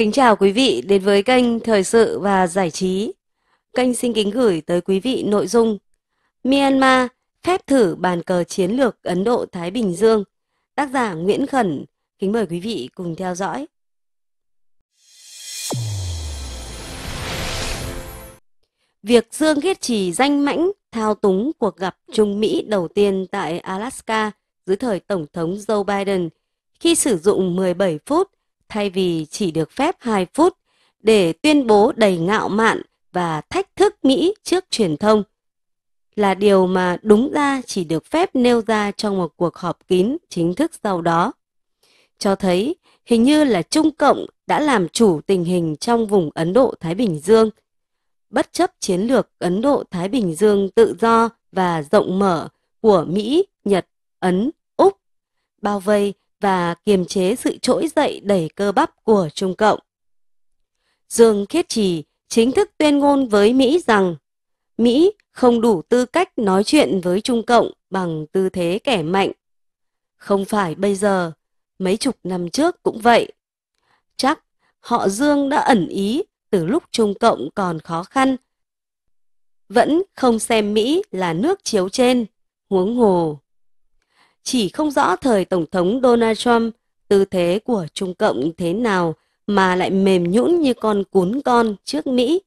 Kính chào quý vị đến với kênh Thời sự và Giải trí. Kênh xin kính gửi tới quý vị nội dung Myanmar phép thử bàn cờ chiến lược Ấn Độ-Thái Bình Dương. Tác giả Nguyễn Khẩn, kính mời quý vị cùng theo dõi. Việc Dương Khiết Trì danh mãnh thao túng cuộc gặp Trung Mỹ đầu tiên tại Alaska dưới thời Tổng thống Joe Biden khi sử dụng 17 phút – thay vì chỉ được phép 2 phút để tuyên bố đầy ngạo mạn và thách thức Mỹ trước truyền thông là điều mà đúng ra chỉ được phép nêu ra trong một cuộc họp kín chính thức sau đó. Cho thấy hình như là Trung Cộng đã làm chủ tình hình trong vùng Ấn Độ-Thái Bình Dương. Bất chấp chiến lược Ấn Độ-Thái Bình Dương tự do và rộng mở của Mỹ, Nhật, Ấn, Úc, bao vây và kiềm chế sự trỗi dậy đẩy cơ bắp của Trung Cộng. Dương Khiết Trì chính thức tuyên ngôn với Mỹ rằng Mỹ không đủ tư cách nói chuyện với Trung Cộng bằng tư thế kẻ mạnh. Không phải bây giờ, mấy chục năm trước cũng vậy. Chắc họ Dương đã ẩn ý từ lúc Trung Cộng còn khó khăn. Vẫn không xem Mỹ là nước chiếu trên, huống hồ chỉ không rõ thời Tổng thống Donald Trump tư thế của Trung Cộng thế nào mà lại mềm nhũn như con cún con trước Mỹ.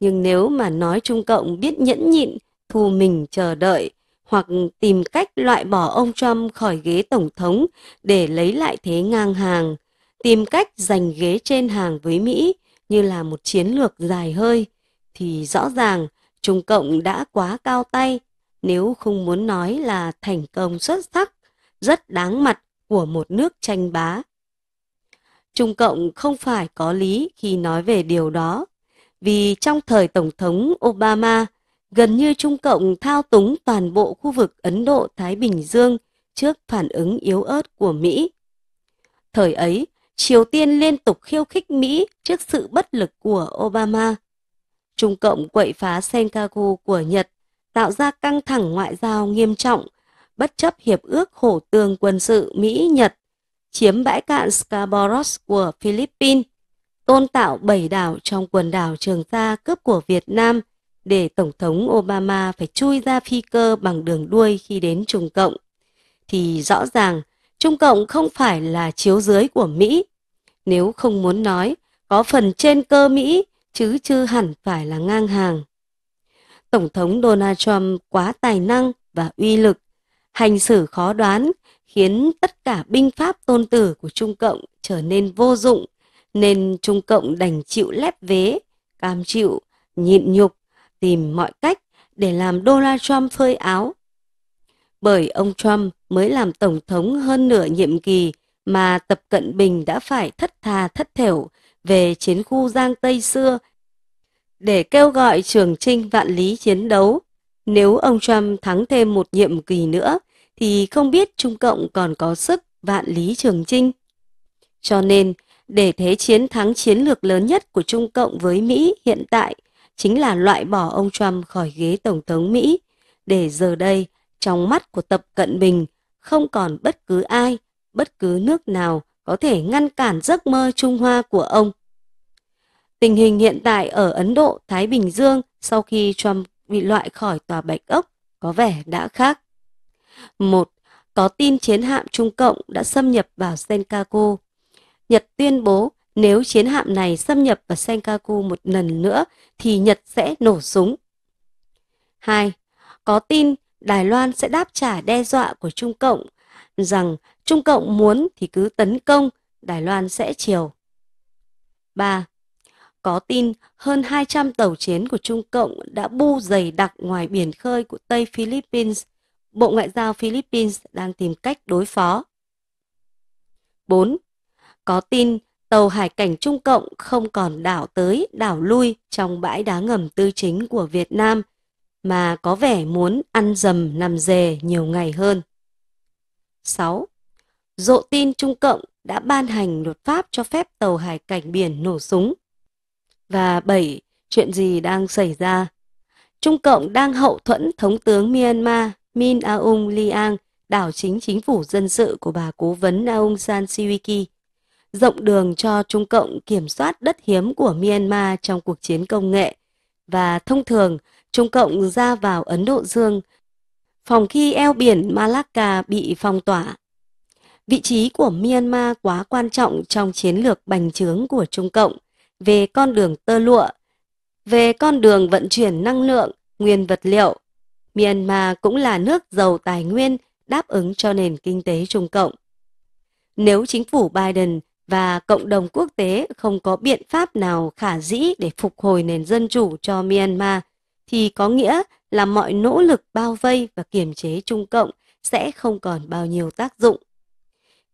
Nhưng nếu mà nói Trung Cộng biết nhẫn nhịn, thù mình chờ đợi, hoặc tìm cách loại bỏ ông Trump khỏi ghế Tổng thống để lấy lại thế ngang hàng, tìm cách giành ghế trên hàng với Mỹ như là một chiến lược dài hơi, thì rõ ràng Trung Cộng đã quá cao tay nếu không muốn nói là thành công xuất sắc, rất đáng mặt của một nước tranh bá. Trung Cộng không phải có lý khi nói về điều đó, vì trong thời Tổng thống Obama, gần như Trung Cộng thao túng toàn bộ khu vực Ấn Độ-Thái Bình Dương trước phản ứng yếu ớt của Mỹ. Thời ấy, Triều Tiên liên tục khiêu khích Mỹ trước sự bất lực của Obama. Trung Cộng quậy phá Senkaku của Nhật tạo ra căng thẳng ngoại giao nghiêm trọng, bất chấp hiệp ước khổ tường quân sự Mỹ-Nhật, chiếm bãi cạn Scarborough của Philippines, tôn tạo bảy đảo trong quần đảo Trường Sa cướp của Việt Nam để Tổng thống Obama phải chui ra phi cơ bằng đường đuôi khi đến Trung Cộng. Thì rõ ràng, Trung Cộng không phải là chiếu dưới của Mỹ. Nếu không muốn nói, có phần trên cơ Mỹ, chứ chưa hẳn phải là ngang hàng. Tổng thống Donald Trump quá tài năng và uy lực, hành xử khó đoán khiến tất cả binh pháp tôn tử của Trung Cộng trở nên vô dụng, nên Trung Cộng đành chịu lép vế, cam chịu, nhịn nhục, tìm mọi cách để làm Donald Trump phơi áo. Bởi ông Trump mới làm Tổng thống hơn nửa nhiệm kỳ mà Tập Cận Bình đã phải thất thà thất thểu về chiến khu Giang Tây xưa để kêu gọi trường trinh vạn lý chiến đấu. Nếu ông Trump thắng thêm một nhiệm kỳ nữa, thì không biết Trung Cộng còn có sức vạn lý trường trinh. Cho nên, để thế chiến thắng chiến lược lớn nhất của Trung Cộng với Mỹ hiện tại chính là loại bỏ ông Trump khỏi ghế Tổng thống Mỹ, để giờ đây, trong mắt của Tập Cận Bình, không còn bất cứ ai, bất cứ nước nào có thể ngăn cản giấc mơ Trung Hoa của ông Tình hình hiện tại ở Ấn Độ, Thái Bình Dương sau khi Trump bị loại khỏi tòa bạch ốc có vẻ đã khác. Một, Có tin chiến hạm Trung Cộng đã xâm nhập vào Senkaku. Nhật tuyên bố nếu chiến hạm này xâm nhập vào Senkaku một lần nữa thì Nhật sẽ nổ súng. 2. Có tin Đài Loan sẽ đáp trả đe dọa của Trung Cộng rằng Trung Cộng muốn thì cứ tấn công, Đài Loan sẽ chiều. 3 có tin hơn 200 tàu chiến của Trung Cộng đã bu dày đặc ngoài biển khơi của Tây Philippines. Bộ Ngoại giao Philippines đang tìm cách đối phó. 4. Có tin tàu hải cảnh Trung Cộng không còn đảo tới, đảo lui trong bãi đá ngầm tư chính của Việt Nam, mà có vẻ muốn ăn dầm nằm dề nhiều ngày hơn. 6. Dộ tin Trung Cộng đã ban hành luật pháp cho phép tàu hải cảnh biển nổ súng và 7. Chuyện gì đang xảy ra? Trung Cộng đang hậu thuẫn Thống tướng Myanmar Min Aung Hlaing đảo chính chính phủ dân sự của bà cố vấn Aung San Suu Kyi, rộng đường cho Trung Cộng kiểm soát đất hiếm của Myanmar trong cuộc chiến công nghệ. Và thông thường, Trung Cộng ra vào Ấn Độ Dương, phòng khi eo biển Malacca bị phong tỏa. Vị trí của Myanmar quá quan trọng trong chiến lược bành trướng của Trung Cộng, về con đường tơ lụa, về con đường vận chuyển năng lượng, nguyên vật liệu. Myanmar cũng là nước giàu tài nguyên đáp ứng cho nền kinh tế Trung Cộng. Nếu chính phủ Biden và cộng đồng quốc tế không có biện pháp nào khả dĩ để phục hồi nền dân chủ cho Myanmar, thì có nghĩa là mọi nỗ lực bao vây và kiềm chế Trung Cộng sẽ không còn bao nhiêu tác dụng.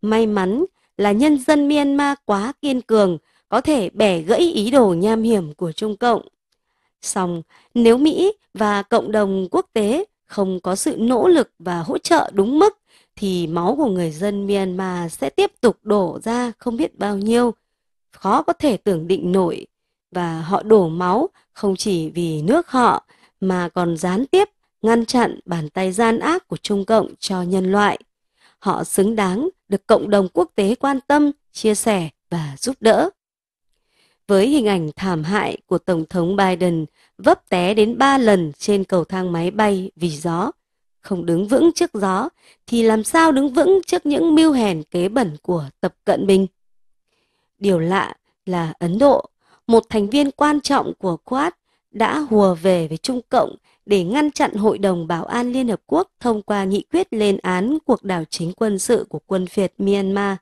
May mắn là nhân dân Myanmar quá kiên cường có thể bẻ gãy ý đồ nham hiểm của Trung Cộng. Song, nếu Mỹ và cộng đồng quốc tế không có sự nỗ lực và hỗ trợ đúng mức, thì máu của người dân Myanmar sẽ tiếp tục đổ ra không biết bao nhiêu, khó có thể tưởng định nổi. Và họ đổ máu không chỉ vì nước họ, mà còn gián tiếp ngăn chặn bàn tay gian ác của Trung Cộng cho nhân loại. Họ xứng đáng được cộng đồng quốc tế quan tâm, chia sẻ và giúp đỡ với hình ảnh thảm hại của Tổng thống Biden vấp té đến 3 lần trên cầu thang máy bay vì gió. Không đứng vững trước gió thì làm sao đứng vững trước những mưu hèn kế bẩn của Tập Cận Bình. Điều lạ là Ấn Độ, một thành viên quan trọng của Quad đã hùa về với Trung Cộng để ngăn chặn Hội đồng Bảo an Liên Hợp Quốc thông qua nghị quyết lên án cuộc đảo chính quân sự của quân phiệt Myanmar.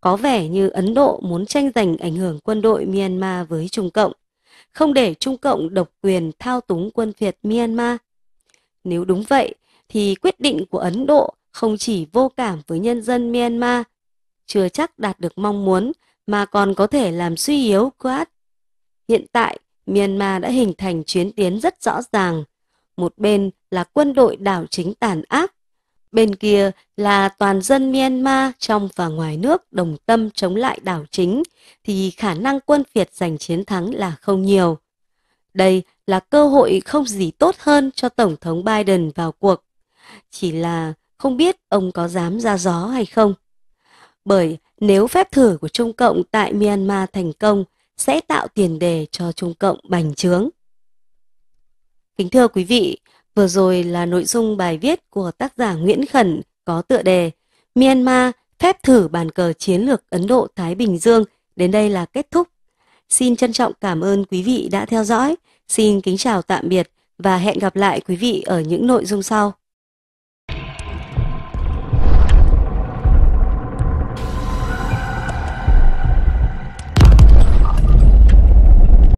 Có vẻ như Ấn Độ muốn tranh giành ảnh hưởng quân đội Myanmar với Trung Cộng, không để Trung Cộng độc quyền thao túng quân Việt Myanmar. Nếu đúng vậy, thì quyết định của Ấn Độ không chỉ vô cảm với nhân dân Myanmar, chưa chắc đạt được mong muốn mà còn có thể làm suy yếu Quad. Hiện tại, Myanmar đã hình thành chuyến tiến rất rõ ràng. Một bên là quân đội đảo chính tàn ác, Bên kia là toàn dân Myanmar trong và ngoài nước đồng tâm chống lại đảo chính, thì khả năng quân Việt giành chiến thắng là không nhiều. Đây là cơ hội không gì tốt hơn cho Tổng thống Biden vào cuộc. Chỉ là không biết ông có dám ra gió hay không. Bởi nếu phép thử của Trung Cộng tại Myanmar thành công sẽ tạo tiền đề cho Trung Cộng bành trướng. Kính thưa quý vị, Vừa rồi là nội dung bài viết của tác giả Nguyễn Khẩn có tựa đề Myanmar phép thử bàn cờ chiến lược Ấn Độ-Thái Bình Dương đến đây là kết thúc. Xin trân trọng cảm ơn quý vị đã theo dõi. Xin kính chào tạm biệt và hẹn gặp lại quý vị ở những nội dung sau.